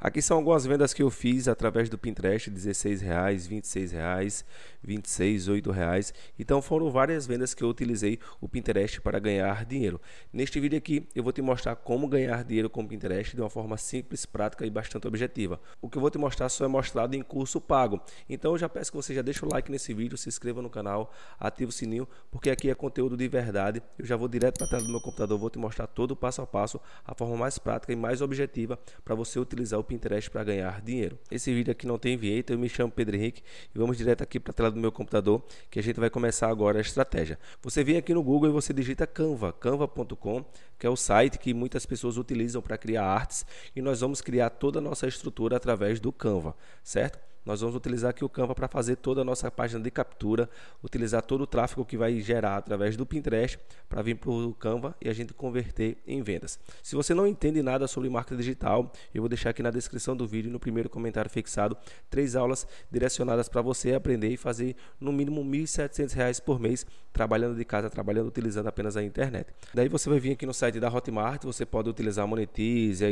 Aqui são algumas vendas que eu fiz através do Pinterest, R$16,00, R$26,00, R$26,00, R$8,00. Então foram várias vendas que eu utilizei o Pinterest para ganhar dinheiro. Neste vídeo aqui eu vou te mostrar como ganhar dinheiro com o Pinterest de uma forma simples, prática e bastante objetiva. O que eu vou te mostrar só é mostrado em curso pago. Então eu já peço que você já deixe o like nesse vídeo, se inscreva no canal, ative o sininho, porque aqui é conteúdo de verdade. Eu já vou direto para a tela do meu computador, vou te mostrar todo o passo a passo, a forma mais prática e mais objetiva para você utilizar o Pinterest para ganhar dinheiro. Esse vídeo aqui não tem vinheta, eu me chamo Pedro Henrique e vamos direto aqui para a tela do meu computador que a gente vai começar agora a estratégia. Você vem aqui no Google e você digita Canva, canva.com, que é o site que muitas pessoas utilizam para criar artes e nós vamos criar toda a nossa estrutura através do Canva, certo? nós vamos utilizar aqui o Canva para fazer toda a nossa página de captura, utilizar todo o tráfego que vai gerar através do Pinterest para vir para o Canva e a gente converter em vendas. Se você não entende nada sobre marca digital, eu vou deixar aqui na descrição do vídeo, no primeiro comentário fixado, três aulas direcionadas para você aprender e fazer no mínimo R$ 1.700 por mês trabalhando de casa, trabalhando utilizando apenas a internet. Daí você vai vir aqui no site da Hotmart, você pode utilizar Monetize,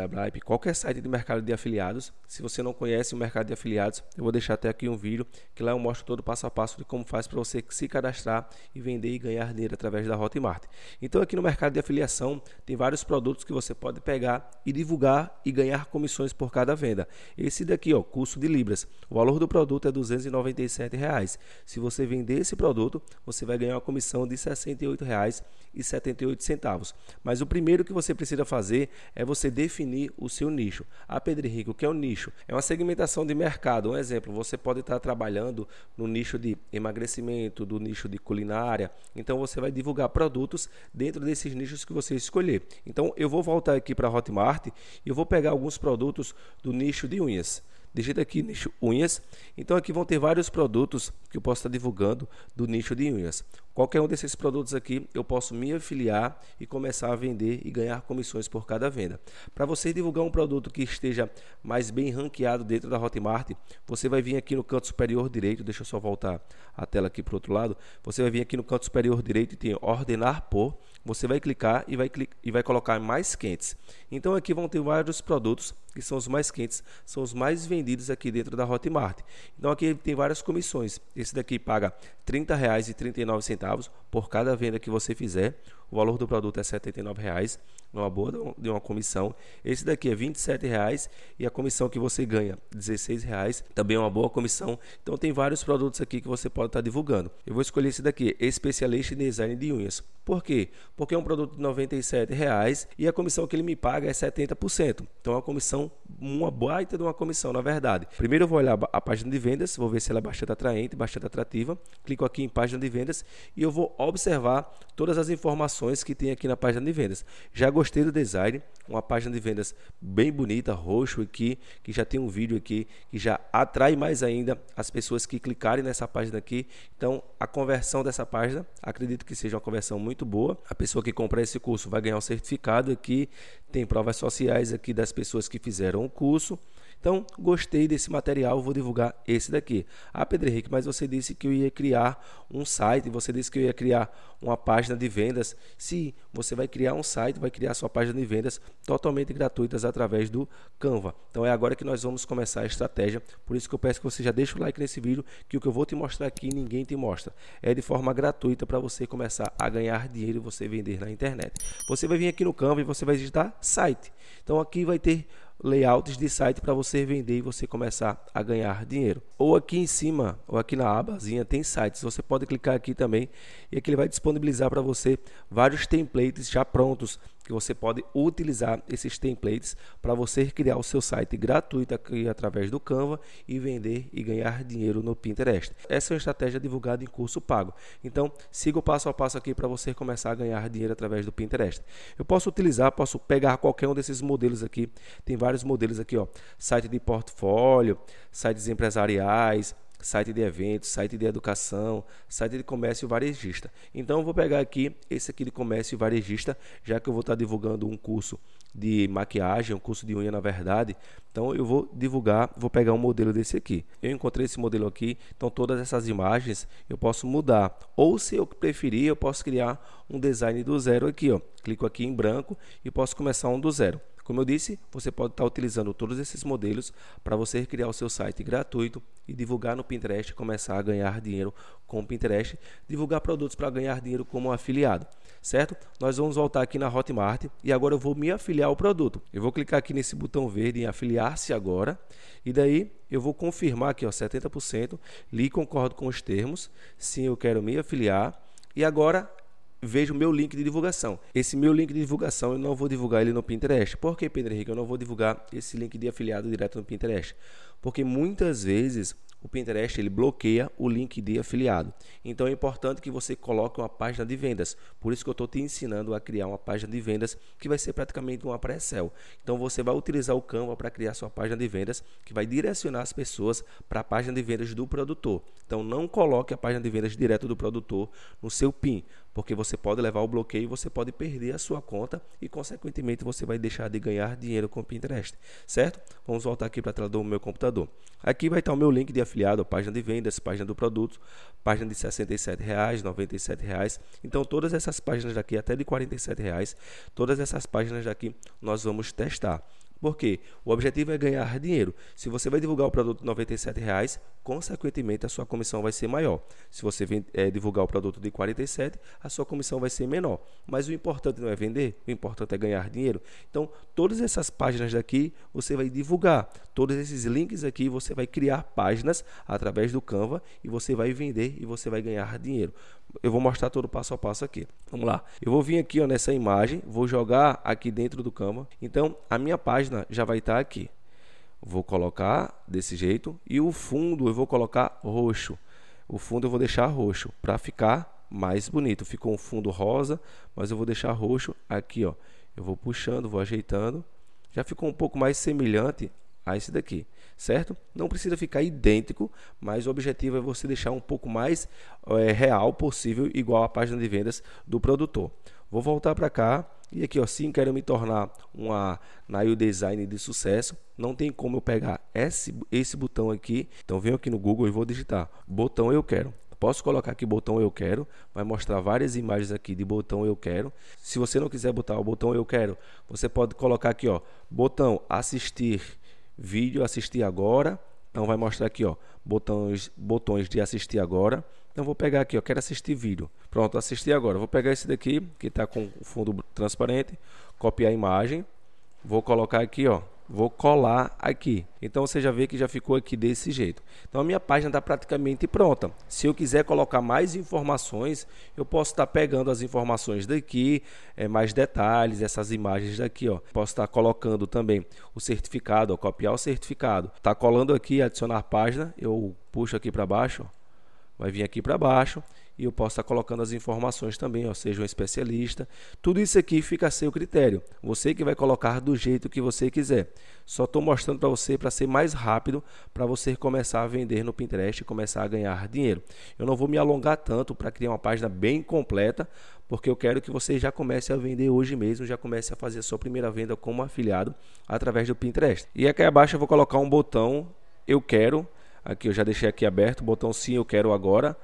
a Bripe, qualquer site de mercado de afiliados. Se você não conhece o mercado de afiliados, afiliados, eu vou deixar até aqui um vídeo que lá eu mostro todo o passo a passo de como faz para você se cadastrar e vender e ganhar dinheiro através da Hotmart. Então aqui no mercado de afiliação tem vários produtos que você pode pegar e divulgar e ganhar comissões por cada venda. Esse daqui, ó, curso de libras. O valor do produto é R$ 297. Reais. Se você vender esse produto, você vai ganhar uma comissão de R$ 68,78. Mas o primeiro que você precisa fazer é você definir o seu nicho. A Pedro Henrique o que é o nicho, é uma segmentação de mercado mercado. Um exemplo, você pode estar trabalhando no nicho de emagrecimento, do nicho de culinária. Então você vai divulgar produtos dentro desses nichos que você escolher. Então eu vou voltar aqui para a Hotmart e eu vou pegar alguns produtos do nicho de unhas. Digita aqui nicho unhas. Então aqui vão ter vários produtos que eu posso estar divulgando do nicho de unhas. Qualquer um desses produtos aqui eu posso me afiliar e começar a vender e ganhar comissões por cada venda. Para você divulgar um produto que esteja mais bem ranqueado dentro da Hotmart, você vai vir aqui no canto superior direito, deixa eu só voltar a tela aqui para o outro lado. Você vai vir aqui no canto superior direito e tem ordenar por você vai clicar e vai, clicar, e vai colocar mais quentes. Então aqui vão ter vários produtos que são os mais quentes, são os mais vendidos aqui dentro da Hotmart. Então aqui tem várias comissões. Esse daqui paga R$ 30,39 por cada venda que você fizer. O valor do produto é R$ 79,00 numa boa de uma comissão. Esse daqui é R$ reais e a comissão que você ganha R$ reais também é uma boa comissão. Então tem vários produtos aqui que você pode estar tá divulgando. Eu vou escolher esse daqui, especialista em design de unhas. Por quê? Porque é um produto de R$ reais e a comissão que ele me paga é 70%. Então é uma comissão uma baita de uma comissão, na verdade. Primeiro eu vou olhar a página de vendas, vou ver se ela é bastante atraente, bastante atrativa. Clico aqui em página de vendas e eu vou observar todas as informações que tem aqui na página de vendas. Já gostei gostei do design, uma página de vendas bem bonita, roxo aqui, que já tem um vídeo aqui que já atrai mais ainda as pessoas que clicarem nessa página aqui. Então, a conversão dessa página, acredito que seja uma conversão muito boa. A pessoa que comprar esse curso vai ganhar um certificado aqui, tem provas sociais aqui das pessoas que fizeram o curso. Então, gostei desse material, vou divulgar esse daqui. Ah, Pedro Henrique, mas você disse que eu ia criar um site, você disse que eu ia criar uma página de vendas. Sim, você vai criar um site, vai criar sua página de vendas totalmente gratuitas através do Canva. Então, é agora que nós vamos começar a estratégia. Por isso que eu peço que você já deixe o like nesse vídeo, que o que eu vou te mostrar aqui ninguém te mostra. É de forma gratuita para você começar a ganhar dinheiro e você vender na internet. Você vai vir aqui no Canva e você vai digitar site. Então, aqui vai ter layouts de site para você vender e você começar a ganhar dinheiro. Ou aqui em cima, ou aqui na abazinha tem sites. Você pode clicar aqui também e aqui ele vai disponibilizar para você vários templates já prontos que você pode utilizar esses templates para você criar o seu site gratuito aqui através do Canva e vender e ganhar dinheiro no Pinterest. Essa é uma estratégia divulgada em curso pago. Então, siga o passo a passo aqui para você começar a ganhar dinheiro através do Pinterest. Eu posso utilizar, posso pegar qualquer um desses modelos aqui. Tem vários vários modelos aqui, ó. Site de portfólio, sites empresariais, site de eventos, site de educação, site de comércio varejista. Então eu vou pegar aqui esse aqui de comércio varejista, já que eu vou estar divulgando um curso de maquiagem, um curso de unha na verdade. Então eu vou divulgar, vou pegar um modelo desse aqui. Eu encontrei esse modelo aqui, então todas essas imagens eu posso mudar. Ou se eu preferir, eu posso criar um design do zero aqui, ó. Clico aqui em branco e posso começar um do zero. Como eu disse, você pode estar utilizando todos esses modelos para você criar o seu site gratuito e divulgar no Pinterest, começar a ganhar dinheiro com o Pinterest, divulgar produtos para ganhar dinheiro como afiliado, certo? Nós vamos voltar aqui na Hotmart e agora eu vou me afiliar ao produto. Eu vou clicar aqui nesse botão verde em afiliar-se agora e daí eu vou confirmar aqui, ó, 70%, li concordo com os termos, sim, eu quero me afiliar. E agora veja o meu link de divulgação. Esse meu link de divulgação eu não vou divulgar ele no Pinterest. Por que, Pedro Henrique, eu não vou divulgar esse link de afiliado direto no Pinterest? Porque muitas vezes o Pinterest ele bloqueia o link de afiliado. Então é importante que você coloque uma página de vendas. Por isso que eu estou te ensinando a criar uma página de vendas que vai ser praticamente uma pré-sell. Então você vai utilizar o Canva para criar sua página de vendas que vai direcionar as pessoas para a página de vendas do produtor. Então não coloque a página de vendas direto do produtor no seu PIN porque você pode levar o bloqueio, você pode perder a sua conta e, consequentemente, você vai deixar de ganhar dinheiro com o Pinterest, certo? Vamos voltar aqui para a tela do meu computador. Aqui vai estar o meu link de afiliado, página de vendas, página do produto, página de R$ 67,00, R$ 97,00. Então, todas essas páginas daqui, até de R$ 47,00, todas essas páginas daqui nós vamos testar. Porque o objetivo é ganhar dinheiro. Se você vai divulgar o produto de R$ 97,00, consequentemente a sua comissão vai ser maior. Se você é, divulgar o produto de R$ 47,00, a sua comissão vai ser menor. Mas o importante não é vender, o importante é ganhar dinheiro. Então, todas essas páginas daqui você vai divulgar. Todos esses links aqui você vai criar páginas através do Canva e você vai vender e você vai ganhar dinheiro. Eu vou mostrar todo o passo a passo aqui. Vamos lá. Eu vou vir aqui ó, nessa imagem, vou jogar aqui dentro do Canva. Então, a minha página página já vai estar aqui. Vou colocar desse jeito e o fundo eu vou colocar roxo. O fundo eu vou deixar roxo para ficar mais bonito. Ficou um fundo rosa, mas eu vou deixar roxo aqui, ó. Eu vou puxando, vou ajeitando. Já ficou um pouco mais semelhante a esse daqui, certo? Não precisa ficar idêntico, mas o objetivo é você deixar um pouco mais é, real possível, igual a página de vendas do produtor. Vou voltar para cá e aqui, ó, sim, quero me tornar uma Nail Design de sucesso. Não tem como eu pegar esse, esse botão aqui. Então, venho aqui no Google e vou digitar botão eu quero. Posso colocar aqui botão eu quero. Vai mostrar várias imagens aqui de botão eu quero. Se você não quiser botar o botão eu quero, você pode colocar aqui, ó, botão assistir vídeo, assistir agora então vai mostrar aqui, ó, botões, botões de assistir agora. Então vou pegar aqui, ó, quero assistir vídeo. Pronto, assistir agora. Vou pegar esse daqui, que está com o fundo transparente, copiar a imagem. Vou colocar aqui, ó, vou colar aqui. Então você já vê que já ficou aqui desse jeito. Então a minha página está praticamente pronta. Se eu quiser colocar mais informações, eu posso estar tá pegando as informações daqui, é, mais detalhes, essas imagens daqui. Ó. Posso estar tá colocando também o certificado, ó, copiar o certificado. Está colando aqui, adicionar página, eu puxo aqui para baixo, ó vai vir aqui para baixo e eu posso estar tá colocando as informações também, ou seja, um especialista. Tudo isso aqui fica a seu critério. Você que vai colocar do jeito que você quiser. Só estou mostrando para você para ser mais rápido, para você começar a vender no Pinterest e começar a ganhar dinheiro. Eu não vou me alongar tanto para criar uma página bem completa, porque eu quero que você já comece a vender hoje mesmo, já comece a fazer a sua primeira venda como afiliado através do Pinterest. E aqui abaixo eu vou colocar um botão eu quero Aqui eu já deixei aqui aberto o botão sim, eu quero agora.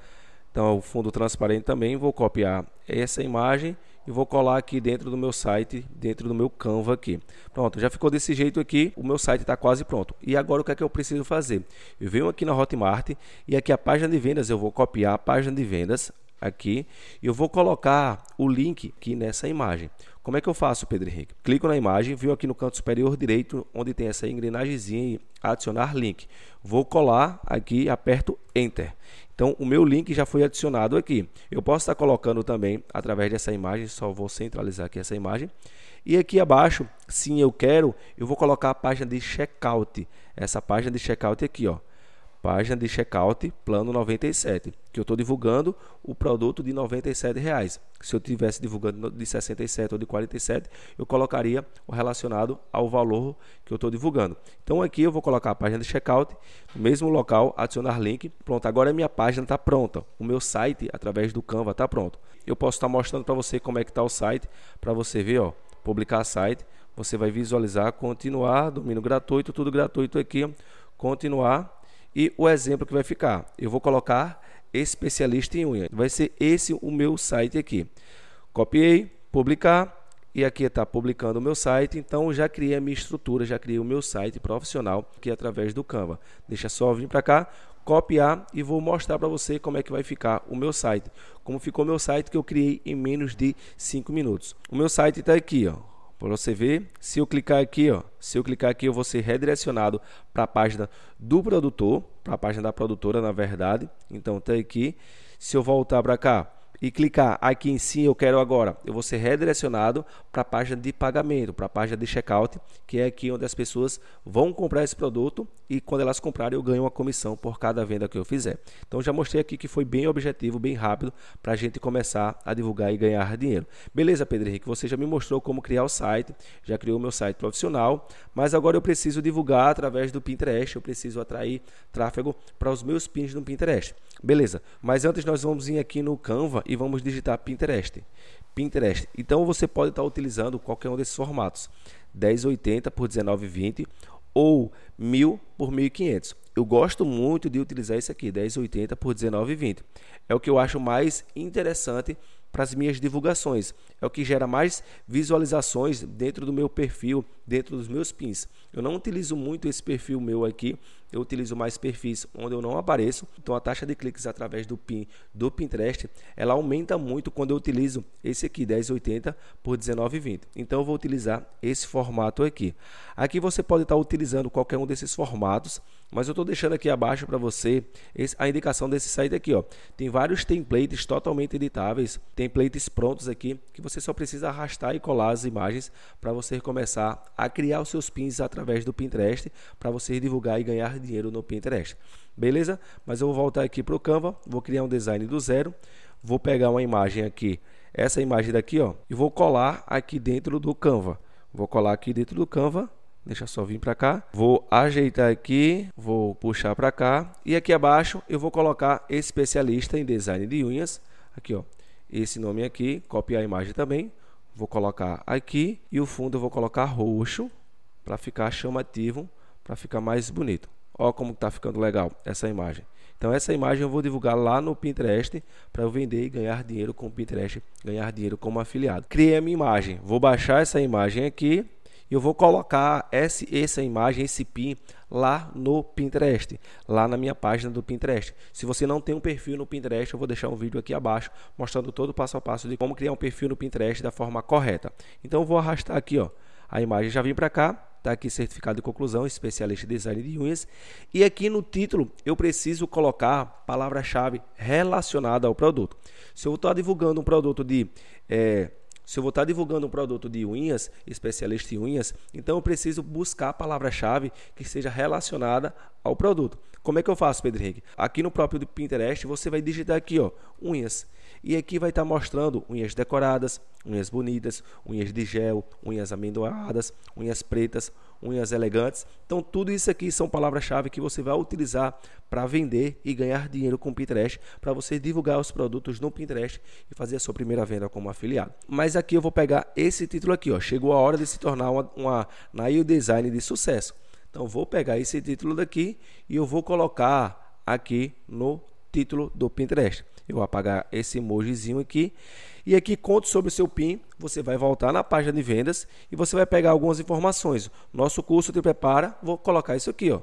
Então o fundo transparente também vou copiar essa imagem e vou colar aqui dentro do meu site, dentro do meu Canva aqui. Pronto, já ficou desse jeito aqui, o meu site está quase pronto. E agora o que é que eu preciso fazer? Eu venho aqui na Hotmart e aqui a página de vendas eu vou copiar a página de vendas, aqui. Eu vou colocar o link aqui nessa imagem. Como é que eu faço, Pedro Henrique? Clico na imagem, viu aqui no canto superior direito, onde tem essa engrenagemzinha e adicionar link. Vou colar aqui, aperto Enter. Então, o meu link já foi adicionado aqui. Eu posso estar colocando também através dessa imagem, só vou centralizar aqui essa imagem. E aqui abaixo, sim, eu quero, eu vou colocar a página de checkout. Essa página de checkout aqui, ó página de checkout plano 97, que eu estou divulgando o produto de R$ 97,00. Se eu tivesse divulgando de 67 ou de 47, eu colocaria o relacionado ao valor que eu estou divulgando. Então aqui eu vou colocar a página de checkout, no mesmo local, adicionar link. Pronto, agora a minha página está pronta. O meu site, através do Canva, está pronto. Eu posso estar tá mostrando para você como é que está o site, para você ver, ó, publicar site, você vai visualizar, continuar, domínio gratuito, tudo gratuito aqui, continuar e o exemplo que vai ficar, eu vou colocar especialista em unha. Vai ser esse o meu site aqui. Copiei, publicar e aqui está publicando o meu site. Então já criei a minha estrutura, já criei o meu site profissional aqui através do Canva. Deixa só vir para cá, copiar e vou mostrar para você como é que vai ficar o meu site. Como ficou o meu site que eu criei em menos de 5 minutos. O meu site está aqui, ó. Para você ver, se eu clicar aqui, ó, se eu clicar aqui, eu vou ser redirecionado para a página do produtor, para a página da produtora, na verdade. Então, tá aqui. Se eu voltar para cá, e clicar aqui em sim eu quero agora, eu vou ser redirecionado para a página de pagamento, para a página de checkout, que é aqui onde as pessoas vão comprar esse produto e quando elas comprarem eu ganho uma comissão por cada venda que eu fizer. Então já mostrei aqui que foi bem objetivo, bem rápido para a gente começar a divulgar e ganhar dinheiro. Beleza, Pedro Henrique, você já me mostrou como criar o site, já criou meu site profissional, mas agora eu preciso divulgar através do Pinterest, eu preciso atrair tráfego para os meus pins no Pinterest. Beleza, mas antes nós vamos vir aqui no Canva e vamos digitar Pinterest. Pinterest. Então você pode estar utilizando qualquer um desses formatos: 1080 por 1920 ou 1000 por 1500. Eu gosto muito de utilizar esse aqui, 1080 por 1920. É o que eu acho mais interessante para as minhas divulgações. É o que gera mais visualizações dentro do meu perfil, dentro dos meus pins. Eu não utilizo muito esse perfil meu aqui eu utilizo mais perfis onde eu não apareço. Então a taxa de cliques através do PIN do Pinterest, ela aumenta muito quando eu utilizo esse aqui 1080 por 1920. Então eu vou utilizar esse formato aqui. Aqui você pode estar utilizando qualquer um desses formatos mas eu estou deixando aqui abaixo para você a indicação desse site aqui. Ó. Tem vários templates totalmente editáveis, templates prontos aqui, que você só precisa arrastar e colar as imagens para você começar a criar os seus pins através do Pinterest, para você divulgar e ganhar dinheiro no Pinterest. Beleza? Mas eu vou voltar aqui para o Canva, vou criar um design do zero, vou pegar uma imagem aqui, essa imagem daqui, ó, e vou colar aqui dentro do Canva. Vou colar aqui dentro do Canva Deixa só vir para cá. Vou ajeitar aqui, vou puxar para cá e aqui abaixo eu vou colocar especialista em design de unhas. Aqui, ó. Esse nome aqui, copiar a imagem também. Vou colocar aqui e o fundo eu vou colocar roxo para ficar chamativo, para ficar mais bonito. Ó como está ficando legal essa imagem. Então essa imagem eu vou divulgar lá no Pinterest para eu vender e ganhar dinheiro com o Pinterest, ganhar dinheiro como afiliado. Criei a minha imagem. Vou baixar essa imagem aqui eu vou colocar esse, essa imagem, esse pin lá no Pinterest, lá na minha página do Pinterest. Se você não tem um perfil no Pinterest, eu vou deixar um vídeo aqui abaixo mostrando todo o passo a passo de como criar um perfil no Pinterest da forma correta. Então eu vou arrastar aqui, ó, a imagem já vem para cá, tá aqui certificado de conclusão, especialista em design de unhas. E aqui no título eu preciso colocar palavra-chave relacionada ao produto. Se eu estou divulgando um produto de é, se eu vou estar divulgando um produto de unhas, especialista em unhas, então eu preciso buscar a palavra-chave que seja relacionada ao produto. Como é que eu faço, Pedro Henrique? Aqui no próprio Pinterest, você vai digitar aqui, ó, unhas. E aqui vai estar mostrando unhas decoradas, unhas bonitas, unhas de gel, unhas amendoadas, unhas pretas, unhas elegantes. Então, tudo isso aqui são palavras-chave que você vai utilizar para vender e ganhar dinheiro com o Pinterest, para você divulgar os produtos no Pinterest e fazer a sua primeira venda como afiliado. Mas aqui eu vou pegar esse título aqui, ó. Chegou a hora de se tornar uma, uma Nail Design de sucesso. Então, vou pegar esse título daqui e eu vou colocar aqui no título do Pinterest. Eu vou apagar esse emojizinho aqui. E aqui, conte sobre o seu PIN. Você vai voltar na página de vendas e você vai pegar algumas informações. Nosso curso te prepara. Vou colocar isso aqui, ó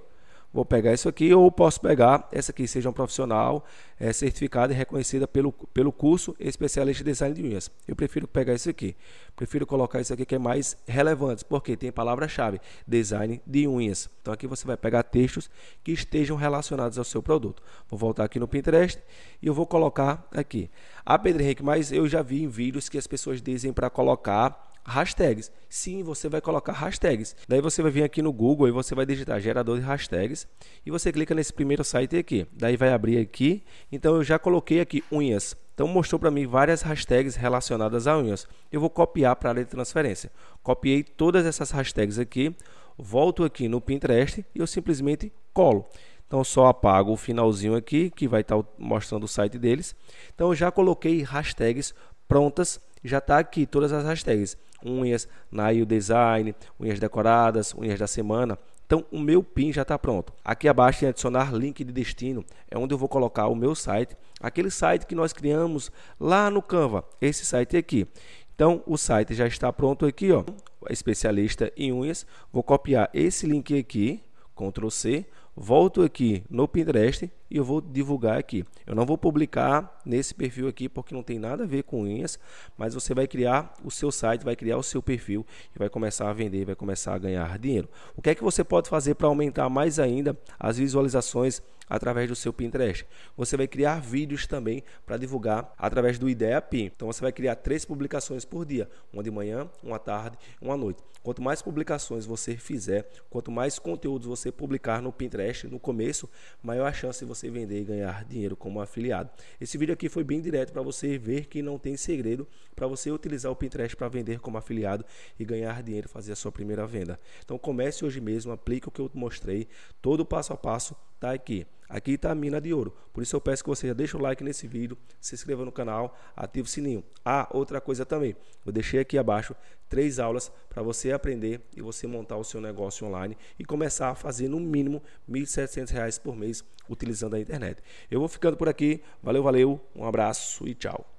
vou pegar isso aqui, ou posso pegar essa aqui, seja um profissional é, certificada e reconhecida pelo, pelo curso especialista em design de unhas. Eu prefiro pegar isso aqui, prefiro colocar isso aqui que é mais relevante, porque tem palavra-chave, design de unhas. Então aqui você vai pegar textos que estejam relacionados ao seu produto. Vou voltar aqui no Pinterest e eu vou colocar aqui. A Pedro Henrique, mas eu já vi em vídeos que as pessoas dizem para colocar hashtags. Sim, você vai colocar hashtags. Daí você vai vir aqui no Google e você vai digitar gerador de hashtags e você clica nesse primeiro site aqui. Daí vai abrir aqui. Então eu já coloquei aqui unhas. Então mostrou para mim várias hashtags relacionadas a unhas. Eu vou copiar para a área de transferência. Copiei todas essas hashtags aqui. Volto aqui no Pinterest e eu simplesmente colo. Então só apago o finalzinho aqui que vai estar tá mostrando o site deles. Então eu já coloquei hashtags prontas já está aqui todas as hashtags. Unhas, Nail Design, unhas decoradas, unhas da semana. Então o meu PIN já está pronto. Aqui abaixo tem adicionar link de destino, é onde eu vou colocar o meu site, aquele site que nós criamos lá no Canva, esse site aqui. Então o site já está pronto aqui, ó. Especialista em unhas. Vou copiar esse link aqui, Ctrl C, volto aqui no Pinterest, e eu vou divulgar aqui. Eu não vou publicar nesse perfil aqui porque não tem nada a ver com unhas, mas você vai criar o seu site, vai criar o seu perfil e vai começar a vender, vai começar a ganhar dinheiro. O que é que você pode fazer para aumentar mais ainda as visualizações através do seu Pinterest? Você vai criar vídeos também para divulgar através do Ideia Pin. Então você vai criar três publicações por dia, uma de manhã, uma tarde, uma noite. Quanto mais publicações você fizer, quanto mais conteúdos você publicar no Pinterest no começo, maior a chance de você você vender e ganhar dinheiro como afiliado. Esse vídeo aqui foi bem direto para você ver que não tem segredo para você utilizar o Pinterest para vender como afiliado e ganhar dinheiro, fazer a sua primeira venda. Então comece hoje mesmo, aplique o que eu mostrei, todo o passo a passo está aqui. Aqui está a mina de ouro. Por isso eu peço que você já deixe o like nesse vídeo, se inscreva no canal, ative o sininho. Ah, outra coisa também. Eu deixei aqui abaixo três aulas para você aprender e você montar o seu negócio online e começar a fazer no mínimo R$ 1.700 por mês utilizando a internet. Eu vou ficando por aqui. Valeu, valeu. Um abraço e tchau.